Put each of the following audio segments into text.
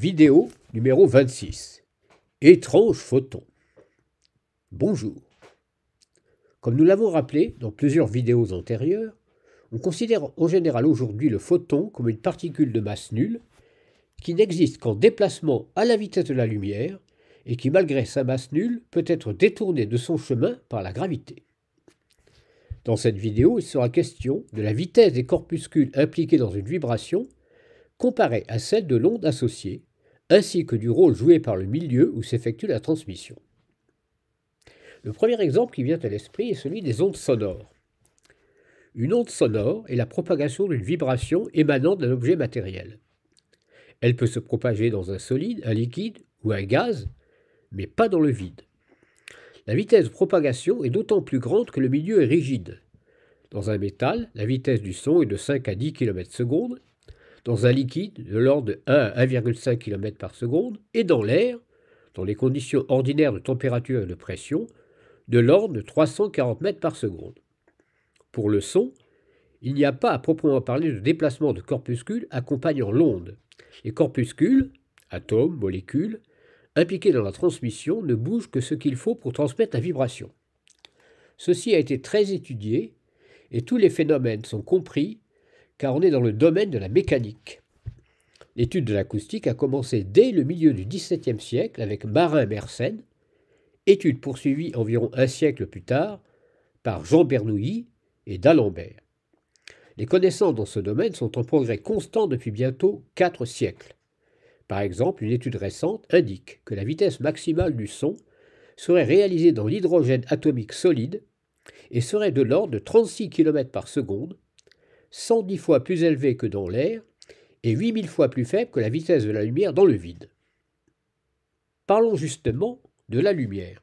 Vidéo numéro 26. Étrange photon. Bonjour. Comme nous l'avons rappelé dans plusieurs vidéos antérieures, on considère en général aujourd'hui le photon comme une particule de masse nulle qui n'existe qu'en déplacement à la vitesse de la lumière et qui, malgré sa masse nulle, peut être détournée de son chemin par la gravité. Dans cette vidéo, il sera question de la vitesse des corpuscules impliqués dans une vibration comparée à celle de l'onde associée, ainsi que du rôle joué par le milieu où s'effectue la transmission. Le premier exemple qui vient à l'esprit est celui des ondes sonores. Une onde sonore est la propagation d'une vibration émanant d'un objet matériel. Elle peut se propager dans un solide, un liquide ou un gaz, mais pas dans le vide. La vitesse de propagation est d'autant plus grande que le milieu est rigide. Dans un métal, la vitesse du son est de 5 à 10 km secondes dans un liquide de l'ordre de 1 à 1,5 km par seconde et dans l'air, dans les conditions ordinaires de température et de pression, de l'ordre de 340 mètres par seconde. Pour le son, il n'y a pas à proprement parler de déplacement de corpuscules accompagnant l'onde. Les corpuscules, atomes, molécules, impliqués dans la transmission ne bougent que ce qu'il faut pour transmettre la vibration. Ceci a été très étudié et tous les phénomènes sont compris car on est dans le domaine de la mécanique. L'étude de l'acoustique a commencé dès le milieu du XVIIe siècle avec Marin Mersenne, étude poursuivie environ un siècle plus tard par Jean Bernoulli et d'Alembert. Les connaissances dans ce domaine sont en progrès constant depuis bientôt quatre siècles. Par exemple, une étude récente indique que la vitesse maximale du son serait réalisée dans l'hydrogène atomique solide et serait de l'ordre de 36 km par seconde 110 fois plus élevé que dans l'air et 8000 fois plus faible que la vitesse de la lumière dans le vide. Parlons justement de la lumière.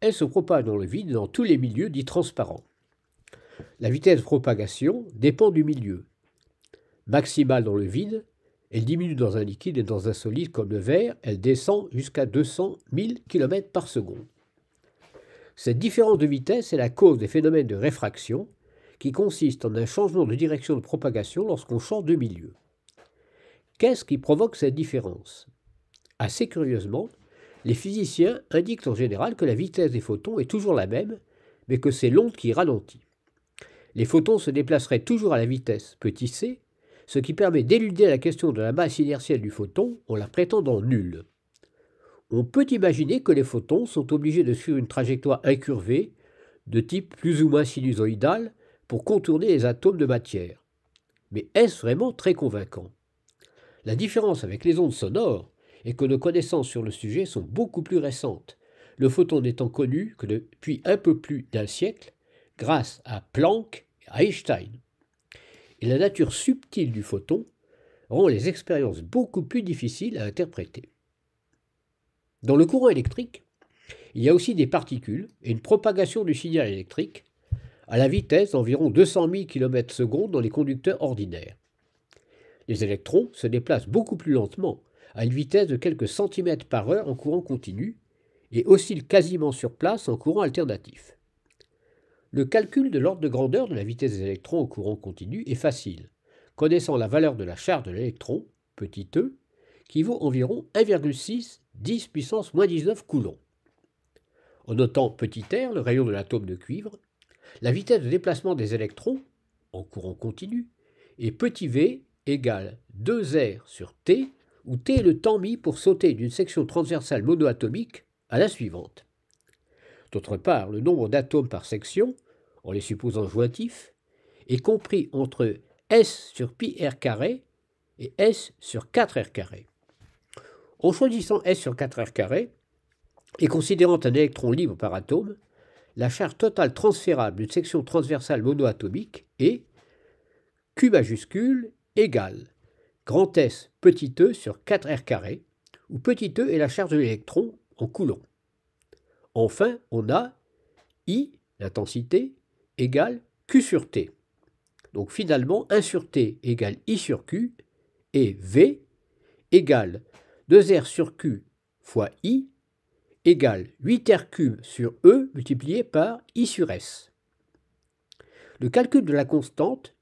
Elle se propage dans le vide dans tous les milieux dits transparents. La vitesse de propagation dépend du milieu. Maximale dans le vide, elle diminue dans un liquide et dans un solide comme le verre, elle descend jusqu'à 200 000 km par seconde. Cette différence de vitesse est la cause des phénomènes de réfraction qui consiste en un changement de direction de propagation lorsqu'on change de milieu. Qu'est-ce qui provoque cette différence Assez curieusement, les physiciens indiquent en général que la vitesse des photons est toujours la même, mais que c'est l'onde qui ralentit. Les photons se déplaceraient toujours à la vitesse petit c, ce qui permet d'éluder la question de la masse inertielle du photon en la prétendant nulle. On peut imaginer que les photons sont obligés de suivre une trajectoire incurvée, de type plus ou moins sinusoïdale, pour contourner les atomes de matière. Mais est-ce vraiment très convaincant La différence avec les ondes sonores est que nos connaissances sur le sujet sont beaucoup plus récentes, le photon n'étant connu que depuis un peu plus d'un siècle, grâce à Planck et à Einstein. Et la nature subtile du photon rend les expériences beaucoup plus difficiles à interpréter. Dans le courant électrique, il y a aussi des particules et une propagation du signal électrique à la vitesse d'environ 200 000 km secondes dans les conducteurs ordinaires. Les électrons se déplacent beaucoup plus lentement, à une vitesse de quelques centimètres par heure en courant continu, et oscillent quasiment sur place en courant alternatif. Le calcul de l'ordre de grandeur de la vitesse des électrons en courant continu est facile, connaissant la valeur de la charge de l'électron, petit e, qui vaut environ 1,6 10 puissance moins 19 coulombs. En notant petit r, le rayon de l'atome de cuivre, la vitesse de déplacement des électrons, en courant continu, est petit v égale 2r sur t, où t est le temps mis pour sauter d'une section transversale monoatomique à la suivante. D'autre part, le nombre d'atomes par section, en les supposant jointifs, est compris entre s sur pi carré et s sur 4r carré. En choisissant s sur 4r et considérant un électron libre par atome, la charge totale transférable d'une section transversale monoatomique est Q majuscule égale grand S petit e sur 4R carré, où petit e est la charge de l'électron en coulomb. Enfin, on a I, l'intensité, égale Q sur T. Donc finalement, 1 sur T égale I sur Q, et V égale 2R sur Q fois I égale 8r3 sur E multiplié par I sur S. Le calcul de la constante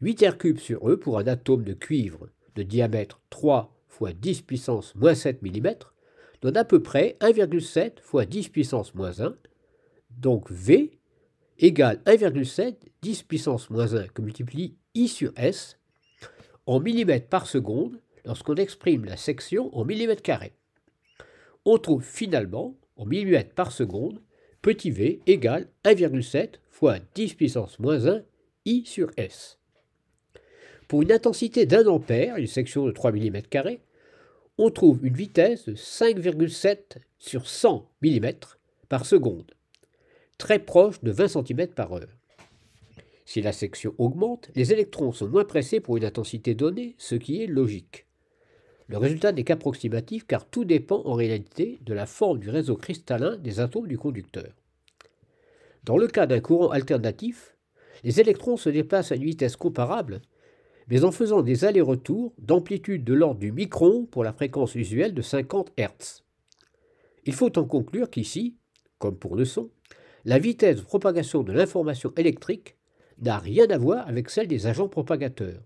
8r3 sur E pour un atome de cuivre de diamètre 3 fois 10 puissance moins 7 mm donne à peu près 1,7 fois 10 puissance moins 1, donc V égale 1,7 10 puissance moins 1 que multiplie I sur S en millimètres par seconde lorsqu'on exprime la section en millimètres carrés on trouve finalement, en millimètres par seconde, petit v égale 1,7 fois 10 puissance moins 1 i sur s. Pour une intensité d'un ampère, une section de 3 mm, on trouve une vitesse de 5,7 sur 100 mm par seconde, très proche de 20 cm par heure. Si la section augmente, les électrons sont moins pressés pour une intensité donnée, ce qui est logique. Le résultat n'est qu'approximatif car tout dépend en réalité de la forme du réseau cristallin des atomes du conducteur. Dans le cas d'un courant alternatif, les électrons se déplacent à une vitesse comparable, mais en faisant des allers-retours d'amplitude de l'ordre du micron pour la fréquence usuelle de 50 Hz. Il faut en conclure qu'ici, comme pour le son, la vitesse de propagation de l'information électrique n'a rien à voir avec celle des agents propagateurs.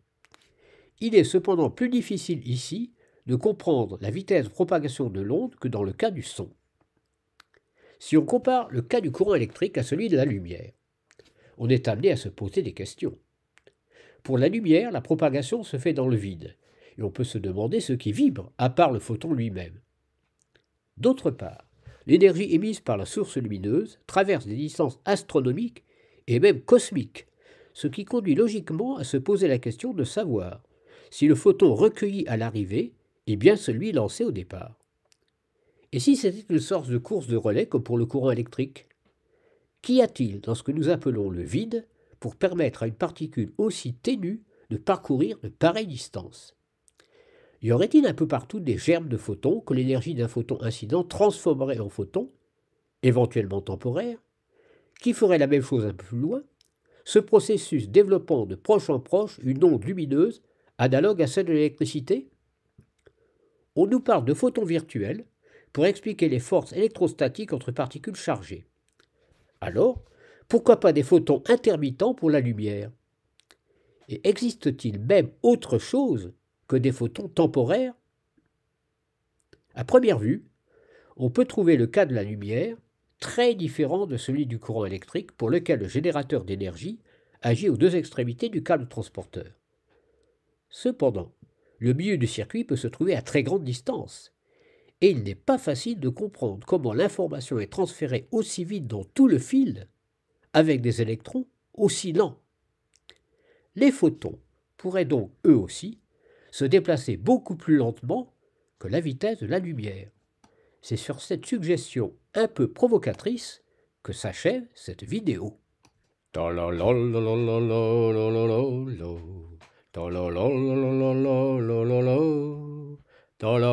Il est cependant plus difficile ici de comprendre la vitesse de propagation de l'onde que dans le cas du son. Si on compare le cas du courant électrique à celui de la lumière, on est amené à se poser des questions. Pour la lumière, la propagation se fait dans le vide, et on peut se demander ce qui vibre, à part le photon lui-même. D'autre part, l'énergie émise par la source lumineuse traverse des distances astronomiques et même cosmiques, ce qui conduit logiquement à se poser la question de savoir si le photon recueilli à l'arrivée et bien celui lancé au départ. Et si c'était une sorte de course de relais comme pour le courant électrique Qu'y a-t-il dans ce que nous appelons le vide pour permettre à une particule aussi ténue de parcourir de pareilles distances Y aurait-il un peu partout des germes de photons que l'énergie d'un photon incident transformerait en photons, éventuellement temporaires, qui feraient la même chose un peu plus loin, ce processus développant de proche en proche une onde lumineuse analogue à celle de l'électricité on nous parle de photons virtuels pour expliquer les forces électrostatiques entre particules chargées. Alors, pourquoi pas des photons intermittents pour la lumière Et existe-t-il même autre chose que des photons temporaires À première vue, on peut trouver le cas de la lumière très différent de celui du courant électrique pour lequel le générateur d'énergie agit aux deux extrémités du câble transporteur. Cependant, le milieu du circuit peut se trouver à très grande distance. Et il n'est pas facile de comprendre comment l'information est transférée aussi vite dans tout le fil, avec des électrons aussi lents. Les photons pourraient donc, eux aussi, se déplacer beaucoup plus lentement que la vitesse de la lumière. C'est sur cette suggestion un peu provocatrice que s'achève cette vidéo. Todo